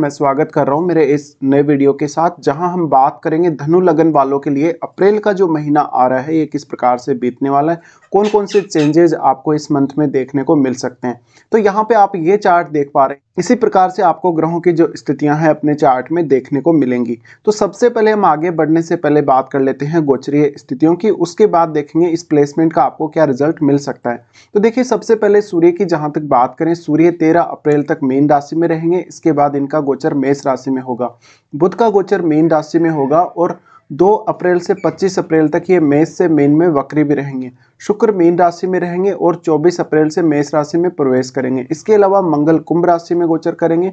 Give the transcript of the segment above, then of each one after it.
मैं स्वागत कर रहा हूं मेरे इस नए वीडियो के साथ जहां हम बात करेंगे धनु लगन वालों के लिए अप्रैल का जो महीना आ रहा है ये किस प्रकार से बीतने वाला है कौन कौन से चेंजेस आपको इस मंथ में देखने को मिल सकते हैं तो यहाँ पे आप ये चार्ट देख पा रहे हैं इसी प्रकार से आपको ग्रहों की जो स्थितियां हैं अपने चार्ट में देखने को मिलेंगी तो सबसे पहले हम आगे बढ़ने से पहले बात कर लेते हैं गोचरीय स्थितियों की उसके बाद देखेंगे इस प्लेसमेंट का आपको क्या रिजल्ट मिल सकता है तो देखिए सबसे पहले सूर्य की जहां तक बात करें सूर्य तेरह अप्रैल तक मेन राशि में रहेंगे इसके बाद इनका गोचर मेष राशि में होगा बुध का गोचर मेन राशि में होगा और दो अप्रैल से 25 अप्रैल तक ये मेष से मीन में वक्री भी रहेंगे शुक्र मीन राशि में रहेंगे और 24 अप्रैल से मेष राशि में प्रवेश करेंगे इसके अलावा मंगल कुंभ राशि में गोचर करेंगे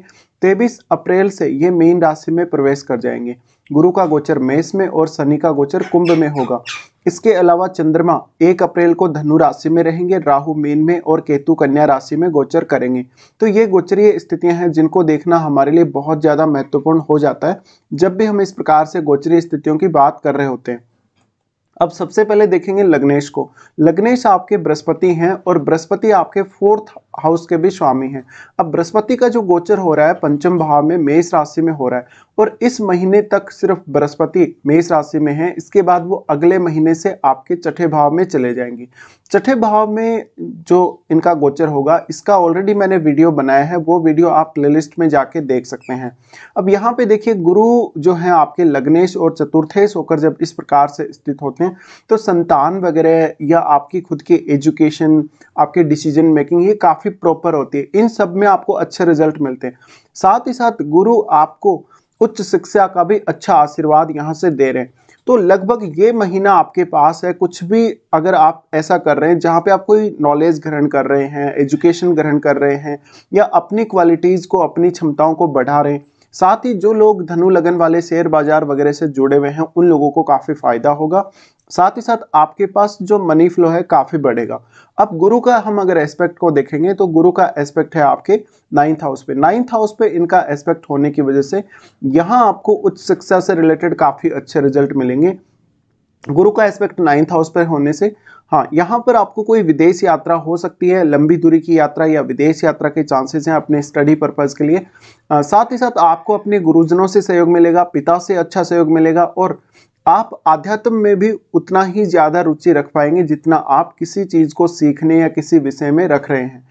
तेईस अप्रैल से ये मीन राशि में प्रवेश कर जाएंगे गुरु का गोचर मेष में और शनि का गोचर कुंभ में होगा इसके अलावा चंद्रमा एक अप्रैल को धनु राशि में रहेंगे राहु मीन में और केतु कन्या राशि में गोचर करेंगे तो ये गोचरीय स्थितियां हैं जिनको देखना हमारे लिए बहुत ज़्यादा महत्वपूर्ण हो जाता है जब भी हम इस प्रकार से गोचरीय स्थितियों की बात कर रहे होते हैं अब सबसे पहले देखेंगे लग्नेश को लग्नेश आपके बृहस्पति हैं और बृहस्पति आपके फोर्थ हाउस के भी स्वामी हैं अब बृहस्पति का जो गोचर हो रहा है पंचम भाव में मेष राशि में हो रहा है और इस महीने तक सिर्फ बृहस्पति मेष राशि में है इसके बाद वो अगले महीने से आपके छठे भाव में चले जाएंगे छठे भाव में जो इनका गोचर होगा इसका ऑलरेडी मैंने वीडियो बनाया है वो वीडियो आप प्लेलिस्ट में जाके देख सकते हैं अब यहाँ पे देखिए गुरु जो है आपके लग्नेश और चतुर्थेश होकर जब इस प्रकार से स्थित होते हैं तो संतान वगैरह या आपकी खुद की एजुकेशन आपके डिसीजन मेकिंग ये काफ़ी काफ़ी प्रॉपर होती है इन सब में आपको अच्छे रिजल्ट मिलते हैं साथ ही साथ गुरु आपको उच्च शिक्षा का भी अच्छा आशीर्वाद यहाँ से दे रहे हैं तो लगभग ये महीना आपके पास है कुछ भी अगर आप ऐसा कर रहे हैं जहाँ पे आप कोई नॉलेज ग्रहण कर रहे हैं एजुकेशन ग्रहण कर रहे हैं या अपनी क्वालिटीज़ को अपनी क्षमताओं को बढ़ा रहे हैं साथ ही जो लोग धनु लगन वाले शेयर बाजार वगैरह से जुड़े हुए हैं उन लोगों को काफ़ी फायदा होगा साथ ही साथ आपके पास जो मनी फ्लो है काफ़ी बढ़ेगा अब गुरु का हम अगर एस्पेक्ट को देखेंगे तो गुरु का एस्पेक्ट है आपके नाइन्थ हाउस पे नाइन्थ हाउस पे इनका एस्पेक्ट होने की वजह से यहाँ आपको उच्च शिक्षा से रिलेटेड काफ़ी अच्छे रिजल्ट मिलेंगे गुरु का एस्पेक्ट नाइन्थ हाउस पर होने से हाँ यहाँ पर आपको कोई विदेश यात्रा हो सकती है लंबी दूरी की यात्रा या विदेश यात्रा के चांसेस हैं अपने स्टडी पर्पज के लिए आ, साथ ही साथ आपको अपने गुरुजनों से सहयोग मिलेगा पिता से अच्छा सहयोग मिलेगा और आप आध्यात्म में भी उतना ही ज़्यादा रुचि रख पाएंगे जितना आप किसी चीज़ को सीखने या किसी विषय में रख रहे हैं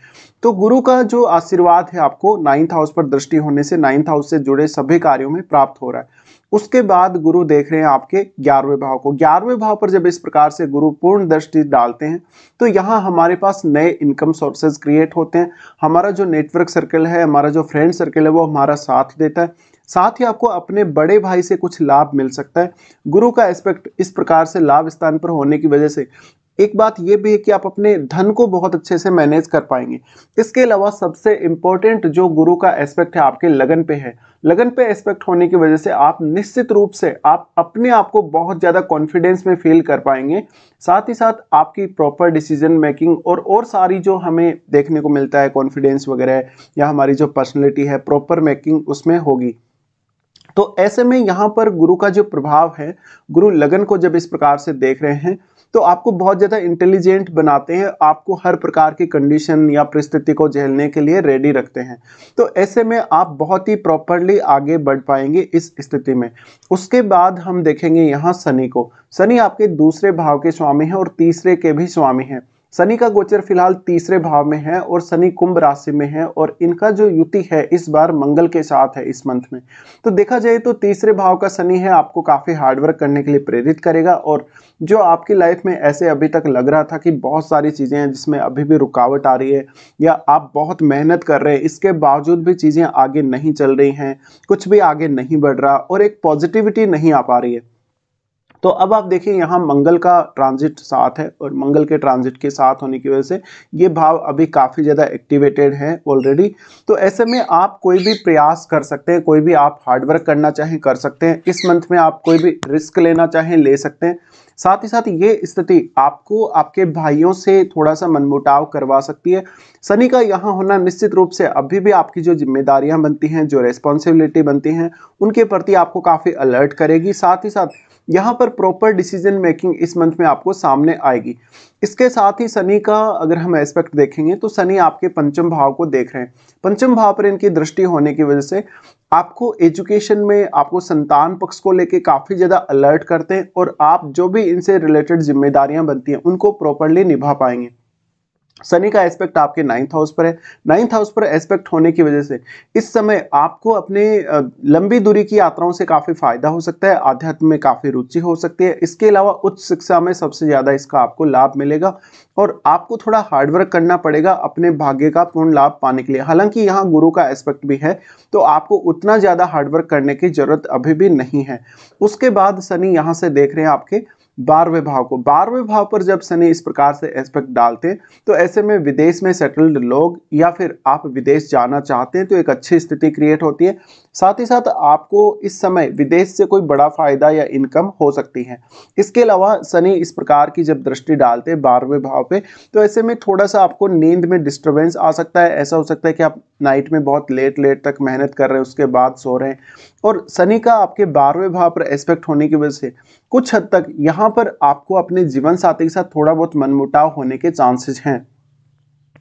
तो गुरु का जो आशीर्वाद है आपको नाइन्थ हाउस पर दृष्टि होने से नाइन्थ हाउस से जुड़े सभी कार्यों में प्राप्त हो रहा है उसके बाद गुरु देख रहे हैं आपके ग्यारहवें भाव को ग्यारहवें भाव पर जब इस प्रकार से गुरु पूर्ण दृष्टि डालते हैं तो यहाँ हमारे पास नए इनकम सोर्सेज क्रिएट होते हैं हमारा जो नेटवर्क सर्कल है हमारा जो फ्रेंड सर्कल है वो हमारा साथ देता है साथ ही आपको अपने बड़े भाई से कुछ लाभ मिल सकता है गुरु का एस्पेक्ट इस प्रकार से लाभ स्थान पर होने की वजह से एक बात यह भी है कि आप अपने धन को बहुत अच्छे से मैनेज कर पाएंगे इसके अलावा सबसे इंपॉर्टेंट जो गुरु का एस्पेक्ट है आपके लगन पे है लगन पे एस्पेक्ट होने की वजह से आप निश्चित रूप से आप अपने आप को बहुत ज़्यादा कॉन्फिडेंस में फील कर पाएंगे साथ ही साथ आपकी प्रॉपर डिसीजन मेकिंग और और सारी जो हमें देखने को मिलता है कॉन्फिडेंस वगैरह या हमारी जो पर्सनैलिटी है प्रॉपर मेकिंग उसमें होगी तो ऐसे में यहाँ पर गुरु का जो प्रभाव है गुरु लगन को जब इस प्रकार से देख रहे हैं तो आपको बहुत ज़्यादा इंटेलिजेंट बनाते हैं आपको हर प्रकार की कंडीशन या परिस्थिति को झेलने के लिए रेडी रखते हैं तो ऐसे में आप बहुत ही प्रॉपरली आगे बढ़ पाएंगे इस स्थिति में उसके बाद हम देखेंगे यहाँ शनि को शनि आपके दूसरे भाव के स्वामी हैं और तीसरे के भी स्वामी हैं शनि का गोचर फिलहाल तीसरे भाव में है और शनि कुंभ राशि में है और इनका जो युति है इस बार मंगल के साथ है इस मंथ में तो देखा जाए तो तीसरे भाव का शनि है आपको काफ़ी हार्डवर्क करने के लिए प्रेरित करेगा और जो आपकी लाइफ में ऐसे अभी तक लग रहा था कि बहुत सारी चीज़ें हैं जिसमें अभी भी रुकावट आ रही है या आप बहुत मेहनत कर रहे हैं इसके बावजूद भी चीज़ें आगे नहीं चल रही हैं कुछ भी आगे नहीं बढ़ रहा और एक पॉजिटिविटी नहीं आ पा रही है तो अब आप देखिए यहाँ मंगल का ट्रांजिट साथ है और मंगल के ट्रांजिट के साथ होने की वजह से ये भाव अभी काफ़ी ज़्यादा एक्टिवेटेड है ऑलरेडी तो ऐसे में आप कोई भी प्रयास कर सकते हैं कोई भी आप हार्डवर्क करना चाहें कर सकते हैं इस मंथ में आप कोई भी रिस्क लेना चाहें ले सकते हैं साथ ही साथ ये स्थिति आपको आपके भाइयों से थोड़ा सा मनमुटाव करवा सकती है शनि का यहाँ होना निश्चित रूप से अभी भी आपकी जो जिम्मेदारियां बनती हैं जो रेस्पॉन्सिबिलिटी बनती हैं उनके प्रति आपको काफ़ी अलर्ट करेगी साथ ही साथ यहाँ पर प्रॉपर डिसीजन मेकिंग इस मंथ में आपको सामने आएगी इसके साथ ही शनि का अगर हम एस्पेक्ट देखेंगे तो शनि आपके पंचम भाव को देख रहे हैं पंचम भाव पर इनकी दृष्टि होने की वजह से आपको एजुकेशन में आपको संतान पक्ष को लेके काफ़ी ज़्यादा अलर्ट करते हैं और आप जो भी इनसे रिलेटेड जिम्मेदारियां बनती हैं उनको प्रॉपरली निभा पाएंगे शनि का एस्पेक्ट आपके नाइन्थ हाउस पर है नाइन्थ हाउस पर एस्पेक्ट होने की वजह से इस समय आपको अपने लंबी दूरी की यात्राओं से काफ़ी फायदा हो सकता है आध्यात्म में काफ़ी रुचि हो सकती है इसके अलावा उच्च शिक्षा में सबसे ज़्यादा इसका आपको लाभ मिलेगा और आपको थोड़ा हार्डवर्क करना पड़ेगा अपने भाग्य का पूर्ण लाभ पाने के लिए हालांकि यहाँ गुरु का एस्पेक्ट भी है तो आपको उतना ज़्यादा हार्डवर्क करने की ज़रूरत अभी भी नहीं है उसके बाद शनि यहाँ से देख रहे हैं आपके बारहवें भाव को बारहवें भाव पर जब शनि इस प्रकार से एस्पेक्ट डालते हैं तो ऐसे में विदेश में सेटल्ड लोग या फिर आप विदेश जाना चाहते हैं तो एक अच्छी स्थिति क्रिएट होती है साथ ही साथ आपको इस समय विदेश से कोई बड़ा फायदा या इनकम हो सकती है इसके अलावा शनि इस प्रकार की जब दृष्टि डालते हैं बारहवें भाव पे तो ऐसे में थोड़ा सा आपको नींद में डिस्टर्बेंस आ सकता है ऐसा हो सकता है कि आप नाइट में बहुत लेट लेट तक मेहनत कर रहे हैं उसके बाद सो रहे हैं और शनि का आपके बारहवें भाव पर एस्पेक्ट होने की वजह से कुछ हद तक यहाँ पर आपको अपने जीवन साथी के साथ थोड़ा बहुत मनमुटाव होने के चांसेस हैं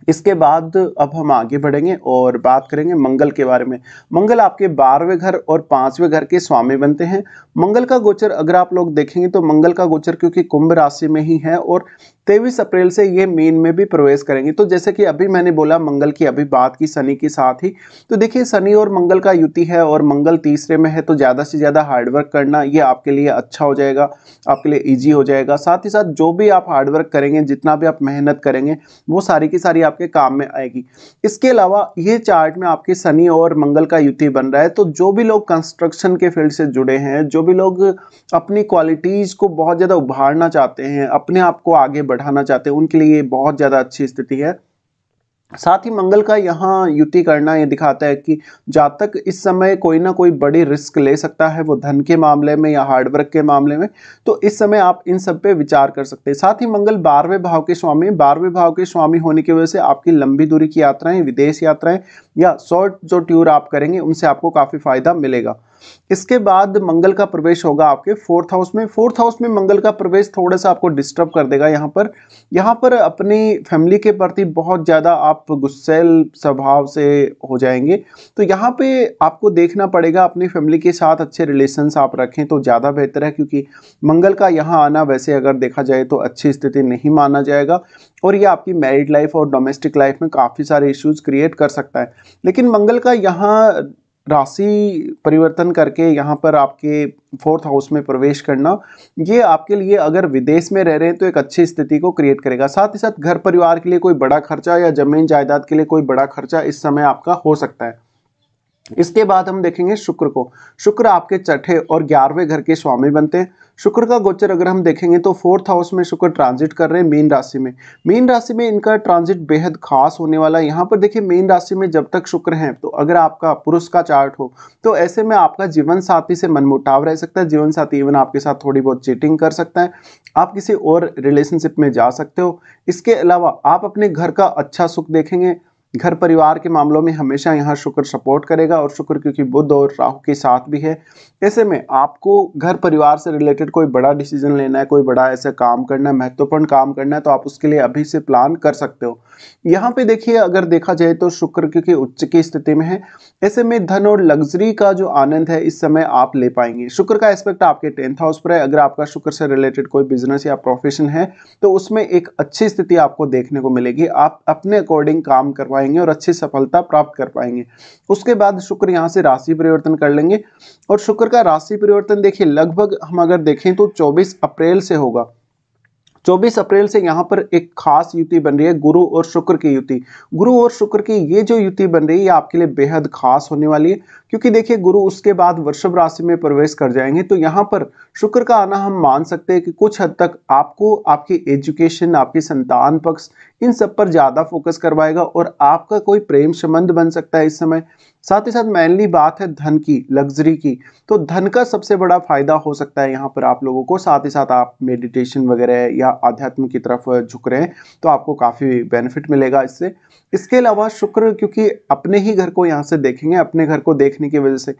इसके बाद अब हम आगे बढ़ेंगे और बात करेंगे मंगल के बारे में मंगल आपके बारहवें घर और पांचवें घर के स्वामी बनते हैं मंगल का गोचर अगर आप लोग देखेंगे तो मंगल का गोचर क्योंकि कुंभ राशि में ही है और तेईस अप्रैल से ये मीन में भी प्रवेश करेंगे तो जैसे कि अभी मैंने बोला मंगल की अभी बात की शनि के साथ ही तो देखिए शनि और मंगल का युति है और मंगल तीसरे में है तो ज़्यादा से ज़्यादा हार्डवर्क करना ये आपके लिए अच्छा हो जाएगा आपके लिए ईजी हो जाएगा साथ ही साथ जो भी आप हार्डवर्क करेंगे जितना भी आप मेहनत करेंगे वो सारी की सारी आप आपके काम में आएगी इसके अलावा ये चार्ट में आपके शनि और मंगल का युति बन रहा है तो जो भी लोग कंस्ट्रक्शन के फील्ड से जुड़े हैं जो भी लोग अपनी क्वालिटीज़ को बहुत ज़्यादा उभारना चाहते हैं अपने आप को आगे बढ़ाना चाहते हैं उनके लिए ये बहुत ज़्यादा अच्छी स्थिति है साथ ही मंगल का यहाँ युति करना ये दिखाता है कि जातक इस समय कोई ना कोई बड़ी रिस्क ले सकता है वो धन के मामले में या हार्डवर्क के मामले में तो इस समय आप इन सब पे विचार कर सकते हैं साथ ही मंगल बारहवें भाव के स्वामी बारहवें भाव के स्वामी होने की वजह से आपकी लंबी दूरी की यात्राएं विदेश यात्राएं या शॉर्ट जो टूर आप करेंगे उनसे आपको काफ़ी फायदा मिलेगा इसके बाद मंगल का प्रवेश होगा आपके फोर्थ हाउस में फोर्थ हाउस में मंगल का प्रवेश थोड़ा सा आपको डिस्टर्ब कर देगा यहाँ पर यहाँ पर अपनी फैमिली के प्रति बहुत ज़्यादा आप गुस्सेल स्वभाव से हो जाएंगे तो यहाँ पे आपको देखना पड़ेगा अपनी फैमिली के साथ अच्छे रिलेशन आप रखें तो ज़्यादा बेहतर है क्योंकि मंगल का यहाँ आना वैसे अगर देखा जाए तो अच्छी स्थिति नहीं माना जाएगा और ये आपकी मैरिड लाइफ और डोमेस्टिक लाइफ में काफ़ी सारे इश्यूज क्रिएट कर सकता है लेकिन मंगल का यहाँ राशि परिवर्तन करके यहाँ पर आपके फोर्थ हाउस में प्रवेश करना ये आपके लिए अगर विदेश में रह रहे हैं तो एक अच्छी स्थिति को क्रिएट करेगा साथ ही साथ घर परिवार के लिए कोई बड़ा खर्चा या जमीन जायदाद के लिए कोई बड़ा खर्चा इस समय आपका हो सकता है इसके बाद हम देखेंगे शुक्र को शुक्र आपके छठे और ग्यारहवें घर के स्वामी बनते हैं शुक्र का गोचर अगर हम देखेंगे तो फोर्थ हाउस में शुक्र ट्रांजिट कर रहे हैं मीन राशि में मीन राशि में इनका ट्रांजिट बेहद खास होने वाला है यहाँ पर देखिए मीन राशि में जब तक शुक्र है तो अगर आपका पुरुष का चार्ट हो तो ऐसे में आपका जीवन साथी से मनमुटाव रह सकता है जीवन साथी इवन आपके साथ थोड़ी बहुत चीटिंग कर सकता है आप किसी और रिलेशनशिप में जा सकते हो इसके अलावा आप अपने घर का अच्छा सुख देखेंगे घर परिवार के मामलों में हमेशा यहाँ शुक्र सपोर्ट करेगा और शुक्र क्योंकि बुद्ध और राहु के साथ भी है ऐसे में आपको घर परिवार से रिलेटेड कोई बड़ा डिसीजन लेना है कोई बड़ा ऐसा काम करना है महत्वपूर्ण काम करना है तो आप उसके लिए अभी से प्लान कर सकते हो यहाँ पे देखिए अगर देखा जाए तो शुक्र क्योंकि उच्च की स्थिति में है ऐसे में धन और लग्जरी का जो आनंद है इस समय आप ले पाएंगे शुक्र का एस्पेक्ट आपके टेंथ हाउस पर है अगर आपका शुक्र से रिलेटेड कोई बिजनेस या प्रोफेशन है तो उसमें एक अच्छी स्थिति आपको देखने को मिलेगी आप अपने अकॉर्डिंग काम करवाए पाएंगे और अच्छी सफलता प्राप्त कर पाएंगे उसके बाद शुक्र यहाँ से राशि परिवर्तन कर लेंगे और शुक्र का राशि परिवर्तन देखिए लगभग हम अगर देखें तो चौबीस अप्रैल से होगा 24 अप्रैल से यहाँ पर एक खास युति बन रही है गुरु और शुक्र की युति गुरु और शुक्र की ये जो युति बन रही है ये आपके लिए बेहद खास होने वाली है क्योंकि देखिए गुरु उसके बाद वृषभ राशि में प्रवेश कर जाएंगे तो यहाँ पर शुक्र का आना हम मान सकते हैं कि कुछ हद तक आपको आपकी एजुकेशन आपके संतान पक्ष इन सब पर ज़्यादा फोकस करवाएगा और आपका कोई प्रेम संबंध बन सकता है इस समय साथ ही साथ मेनली बात है धन की लग्जरी की तो धन का सबसे बड़ा फायदा हो सकता है यहाँ पर आप लोगों को साथ ही साथ आप मेडिटेशन वगैरह या आध्यात्म की तरफ झुक रहे हैं तो आपको काफ़ी बेनिफिट मिलेगा इससे इसके अलावा शुक्र क्योंकि अपने ही घर को यहाँ से देखेंगे अपने घर को देखने देखने की वजह से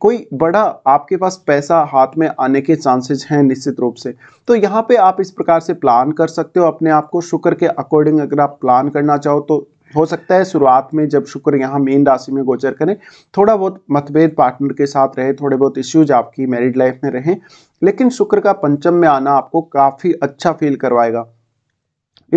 कोई बड़ा आपके पास पैसा हाथ में आने के चांसेस हैं निश्चित रूप से तो यहाँ पे आप इस प्रकार से प्लान कर सकते हो अपने आप को शुक्र के अकॉर्डिंग अगर आप प्लान करना चाहो तो हो सकता है शुरुआत में जब शुक्र यहाँ मेन राशि में गोचर करें थोड़ा बहुत मतभेद पार्टनर के साथ रहे थोड़े बहुत इश्यूज आपकी मैरिड लाइफ में रहें लेकिन शुक्र का पंचम में आना आपको काफ़ी अच्छा फील करवाएगा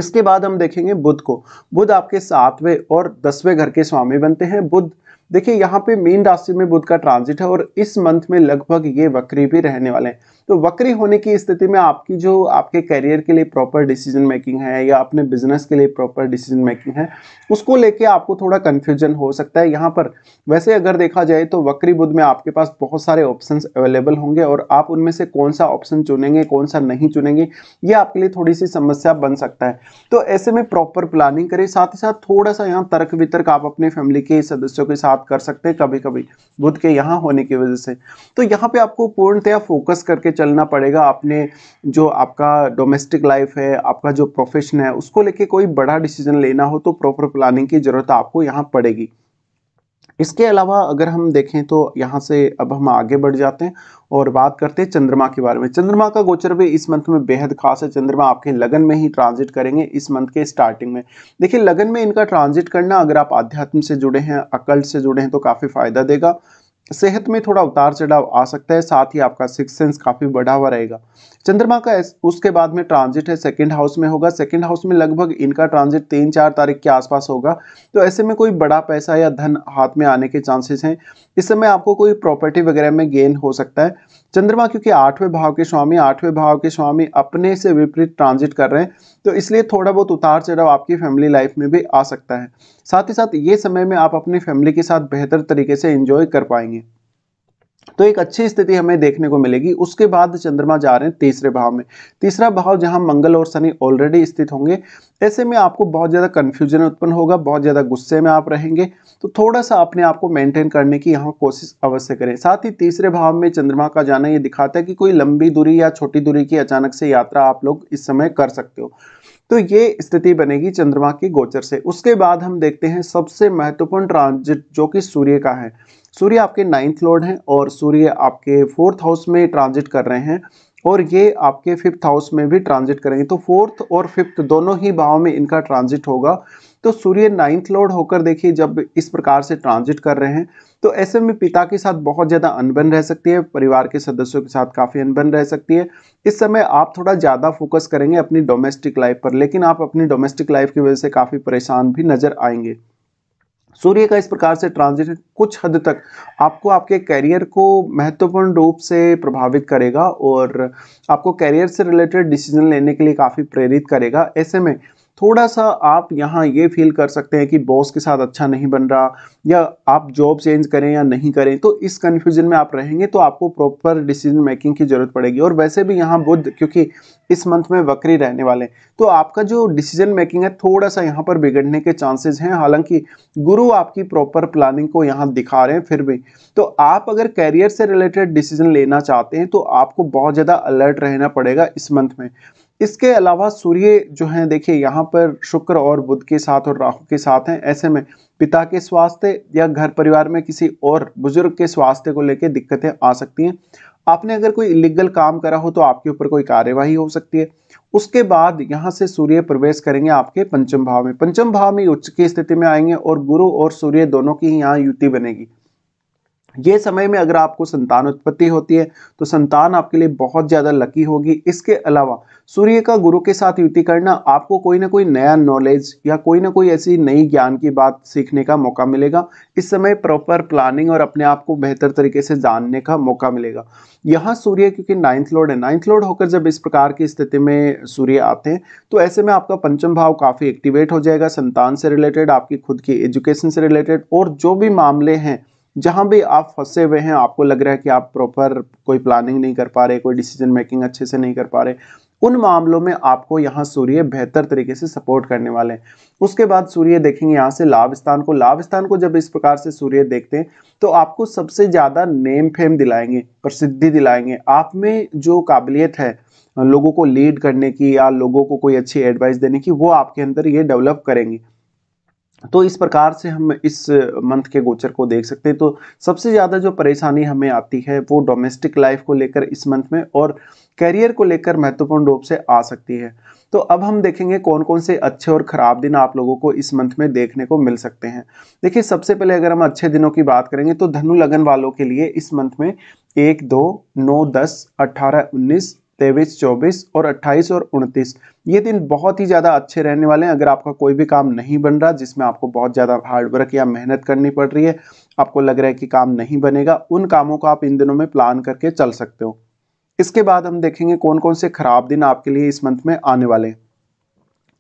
इसके बाद हम देखेंगे बुद्ध को बुद्ध आपके सातवें और दसवें घर के स्वामी बनते हैं बुद्ध देखिए यहाँ पे मेन राशि में बुध का ट्रांजिट है और इस मंथ में लगभग ये वक्री भी रहने वाले हैं तो वक्री होने की स्थिति में आपकी जो आपके करियर के लिए प्रॉपर डिसीजन मेकिंग है या अपने बिजनेस के लिए प्रॉपर डिसीजन मेकिंग है उसको लेके आपको थोड़ा कन्फ्यूजन हो सकता है यहाँ पर वैसे अगर देखा जाए तो वक्री बुध में आपके पास बहुत सारे ऑप्शन अवेलेबल होंगे और आप उनमें से कौन सा ऑप्शन चुनेंगे कौन सा नहीं चुनेंगे ये आपके लिए थोड़ी सी समस्या बन सकता है तो ऐसे में प्रॉपर प्लानिंग करें साथ ही साथ थोड़ा सा यहाँ तर्क वितर्क आप अपने फैमिली के सदस्यों के साथ प्राप्त कर सकते हैं कभी कभी बुध के यहाँ होने की वजह से तो यहाँ पे आपको पूर्णतया फोकस करके चलना पड़ेगा आपने जो आपका डोमेस्टिक लाइफ है आपका जो प्रोफेशन है उसको लेके कोई बड़ा डिसीजन लेना हो तो प्रॉपर प्लानिंग की ज़रूरत आपको यहाँ पड़ेगी इसके अलावा अगर हम देखें तो यहाँ से अब हम आगे बढ़ जाते हैं और बात करते हैं चंद्रमा के बारे में चंद्रमा का गोचर भी इस मंथ में बेहद खास है चंद्रमा आपके लगन में ही ट्रांजिट करेंगे इस मंथ के स्टार्टिंग में देखिए लगन में इनका ट्रांजिट करना अगर आप आध्यात्म से जुड़े हैं अकल से जुड़े हैं तो काफ़ी फायदा देगा सेहत में थोड़ा उतार चढ़ाव आ सकता है साथ ही आपका सिक्स सेंस काफ़ी बढ़ा हुआ रहेगा चंद्रमा का उसके बाद में ट्रांजिट है सेकेंड हाउस में होगा सेकेंड हाउस में लगभग इनका ट्रांजिट तीन चार तारीख के आसपास होगा तो ऐसे में कोई बड़ा पैसा या धन हाथ में आने के चांसेस हैं इस समय आपको कोई प्रॉपर्टी वगैरह में गेन हो सकता है चंद्रमा क्योंकि आठवें भाव के स्वामी आठवें भाव के स्वामी अपने से विपरीत ट्रांजिट कर रहे हैं तो इसलिए थोड़ा बहुत उतार चढ़ाव आपकी फैमिली लाइफ में भी आ सकता है साथ ही साथ ये समय में आप अपनी फैमिली के साथ बेहतर तरीके से इंजॉय कर पाएंगे तो एक अच्छी स्थिति हमें देखने को मिलेगी उसके बाद चंद्रमा जा रहे हैं तीसरे भाव में तीसरा भाव जहां मंगल और शनि ऑलरेडी स्थित होंगे ऐसे में आपको बहुत ज़्यादा कन्फ्यूजन उत्पन्न होगा बहुत ज़्यादा गुस्से में आप रहेंगे तो थोड़ा सा अपने आप को मेंटेन करने की यहाँ कोशिश अवश्य करें साथ ही तीसरे भाव में चंद्रमा का जाना ये दिखाता है कि कोई लंबी दूरी या छोटी दूरी की अचानक से यात्रा आप लोग इस समय कर सकते हो तो ये स्थिति बनेगी चंद्रमा के गोचर से उसके बाद हम देखते हैं सबसे महत्वपूर्ण ट्रांजिट जो कि सूर्य का है सूर्य आपके नाइन्थ लॉर्ड हैं और सूर्य आपके फोर्थ हाउस में ट्रांजिट कर रहे हैं और ये आपके फिफ्थ हाउस में भी ट्रांजिट करेंगे तो फोर्थ और फिफ्थ दोनों ही भाव में इनका ट्रांजिट होगा तो सूर्य नाइन्थ लॉर्ड होकर देखिए जब इस प्रकार से ट्रांजिट कर रहे हैं तो ऐसे में पिता के साथ बहुत ज़्यादा अनबन रह सकती है परिवार के सदस्यों के साथ काफ़ी अनबन रह सकती है इस समय आप थोड़ा ज़्यादा फोकस करेंगे अपनी डोमेस्टिक लाइफ पर लेकिन आप अपनी डोमेस्टिक लाइफ की वजह से काफ़ी परेशान भी नज़र आएंगे सूर्य का इस प्रकार से ट्रांजिट कुछ हद तक आपको आपके कैरियर को महत्वपूर्ण रूप से प्रभावित करेगा और आपको कैरियर से रिलेटेड डिसीजन लेने के लिए काफ़ी प्रेरित करेगा ऐसे में थोड़ा सा आप यहाँ ये फील कर सकते हैं कि बॉस के साथ अच्छा नहीं बन रहा या आप जॉब चेंज करें या नहीं करें तो इस कन्फ्यूजन में आप रहेंगे तो आपको प्रॉपर डिसीजन मेकिंग की ज़रूरत पड़ेगी और वैसे भी यहाँ बुद्ध क्योंकि इस मंथ में वक्री रहने वाले हैं तो आपका जो डिसीजन मेकिंग है थोड़ा सा यहाँ पर बिगड़ने के चांसेज हैं हालांकि गुरु आपकी प्रॉपर प्लानिंग को यहाँ दिखा रहे हैं फिर भी तो आप अगर कैरियर से रिलेटेड डिसीजन लेना चाहते हैं तो आपको बहुत ज़्यादा अलर्ट रहना पड़ेगा इस मंथ में इसके अलावा सूर्य जो है देखिए यहाँ पर शुक्र और बुध के साथ और राहु के साथ हैं ऐसे में पिता के स्वास्थ्य या घर परिवार में किसी और बुजुर्ग के स्वास्थ्य को लेकर दिक्कतें आ सकती हैं आपने अगर कोई इलीगल काम करा हो तो आपके ऊपर कोई कार्यवाही हो सकती है उसके बाद यहाँ से सूर्य प्रवेश करेंगे आपके पंचम भाव में पंचम भाव में उच्च की स्थिति में आएंगे और गुरु और सूर्य दोनों की यहाँ युति बनेगी ये समय में अगर आपको संतान उत्पत्ति होती है तो संतान आपके लिए बहुत ज़्यादा लकी होगी इसके अलावा सूर्य का गुरु के साथ युति करना आपको कोई ना कोई नया नॉलेज या कोई ना कोई ऐसी नई ज्ञान की बात सीखने का मौका मिलेगा इस समय प्रॉपर प्लानिंग और अपने आप को बेहतर तरीके से जानने का मौका मिलेगा यहाँ सूर्य क्योंकि नाइन्थ लोड है नाइन्थ लोड होकर जब इस प्रकार की स्थिति में सूर्य आते हैं तो ऐसे में आपका पंचम भाव काफ़ी एक्टिवेट हो जाएगा संतान से रिलेटेड आपकी खुद की एजुकेशन से रिलेटेड और जो भी मामले हैं जहाँ भी आप फंसे हुए हैं आपको लग रहा है कि आप प्रॉपर कोई प्लानिंग नहीं कर पा रहे कोई डिसीजन मेकिंग अच्छे से नहीं कर पा रहे उन मामलों में आपको यहाँ सूर्य बेहतर तरीके से सपोर्ट करने वाले हैं उसके बाद सूर्य देखेंगे यहाँ से लाभ स्थान को लाभ स्थान को जब इस प्रकार से सूर्य देखते हैं तो आपको सबसे ज़्यादा नेम फेम दिलाएंगे प्रसिद्धि दिलाएंगे आप में जो काबिलियत है लोगों को लीड करने की या लोगों को कोई अच्छी एडवाइस देने की वो आपके अंदर ये डेवलप करेंगे तो इस प्रकार से हम इस मंथ के गोचर को देख सकते हैं तो सबसे ज़्यादा जो परेशानी हमें आती है वो डोमेस्टिक लाइफ को लेकर इस मंथ में और करियर को लेकर महत्वपूर्ण रूप से आ सकती है तो अब हम देखेंगे कौन कौन से अच्छे और ख़राब दिन आप लोगों को इस मंथ में देखने को मिल सकते हैं देखिए सबसे पहले अगर हम अच्छे दिनों की बात करेंगे तो धनु लगन वालों के लिए इस मंथ में एक दो नौ दस अट्ठारह उन्नीस तेईस चौबीस और अट्ठाईस और उनतीस ये दिन बहुत ही ज़्यादा अच्छे रहने वाले हैं अगर आपका कोई भी काम नहीं बन रहा जिसमें आपको बहुत ज़्यादा हार्डवर्क या मेहनत करनी पड़ रही है आपको लग रहा है कि काम नहीं बनेगा उन कामों को आप इन दिनों में प्लान करके चल सकते हो इसके बाद हम देखेंगे कौन कौन से खराब दिन आपके लिए इस मंथ में आने वाले हैं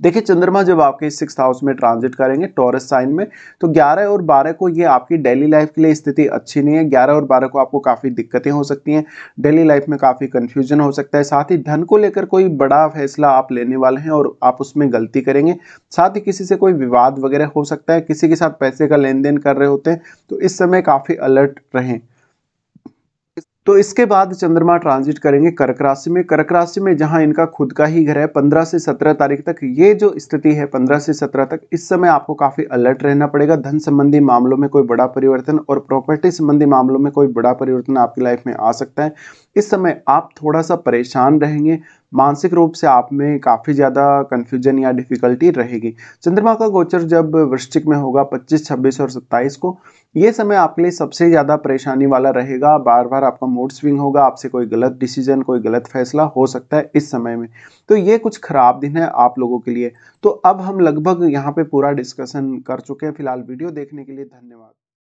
देखिए चंद्रमा जब आपके सिक्स हाउस में ट्रांजिट करेंगे टॉरस साइन में तो 11 और 12 को ये आपकी डेली लाइफ के लिए स्थिति अच्छी नहीं है 11 और 12 को आपको काफ़ी दिक्कतें हो सकती हैं डेली लाइफ में काफ़ी कन्फ्यूजन हो सकता है साथ ही धन को लेकर कोई बड़ा फैसला आप लेने वाले हैं और आप उसमें गलती करेंगे साथ ही किसी से कोई विवाद वगैरह हो सकता है किसी के साथ पैसे का लेन देन कर रहे होते हैं तो इस समय काफ़ी अलर्ट रहें तो इसके बाद चंद्रमा ट्रांजिट करेंगे कर्क राशि में कर्क राशि में जहां इनका खुद का ही घर है 15 से 17 तारीख तक ये जो स्थिति है 15 से 17 तक इस समय आपको काफ़ी अलर्ट रहना पड़ेगा धन संबंधी मामलों में कोई बड़ा परिवर्तन और प्रॉपर्टी संबंधी मामलों में कोई बड़ा परिवर्तन आपकी लाइफ में आ सकता है इस समय आप थोड़ा सा परेशान रहेंगे मानसिक रूप से आप में काफ़ी ज़्यादा कन्फ्यूजन या डिफ़िकल्टी रहेगी चंद्रमा का गोचर जब वृश्चिक में होगा 25, 26 और 27 को ये समय आपके लिए सबसे ज़्यादा परेशानी वाला रहेगा बार बार आपका मूड स्विंग होगा आपसे कोई गलत डिसीजन कोई गलत फैसला हो सकता है इस समय में तो ये कुछ ख़राब दिन है आप लोगों के लिए तो अब हम लगभग यहाँ पे पूरा डिस्कशन कर चुके हैं फिलहाल वीडियो देखने के लिए धन्यवाद